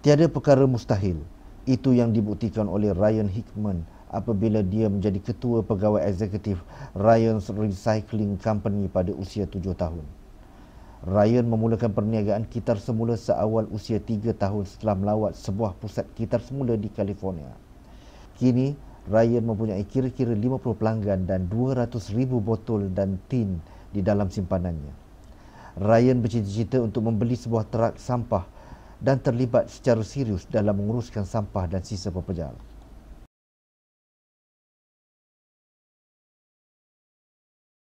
Tiada perkara mustahil. Itu yang dibuktikan oleh Ryan Hickman apabila dia menjadi ketua pegawai eksekutif Ryan's Recycling Company pada usia tujuh tahun. Ryan memulakan perniagaan kitar semula seawal usia tiga tahun setelah melawat sebuah pusat kitar semula di California. Kini, Ryan mempunyai kira-kira 50 pelanggan dan 200 ribu botol dan tin di dalam simpanannya. Ryan bercita-cita untuk membeli sebuah trak sampah dan terlibat secara serius dalam menguruskan sampah dan sisa pepejal.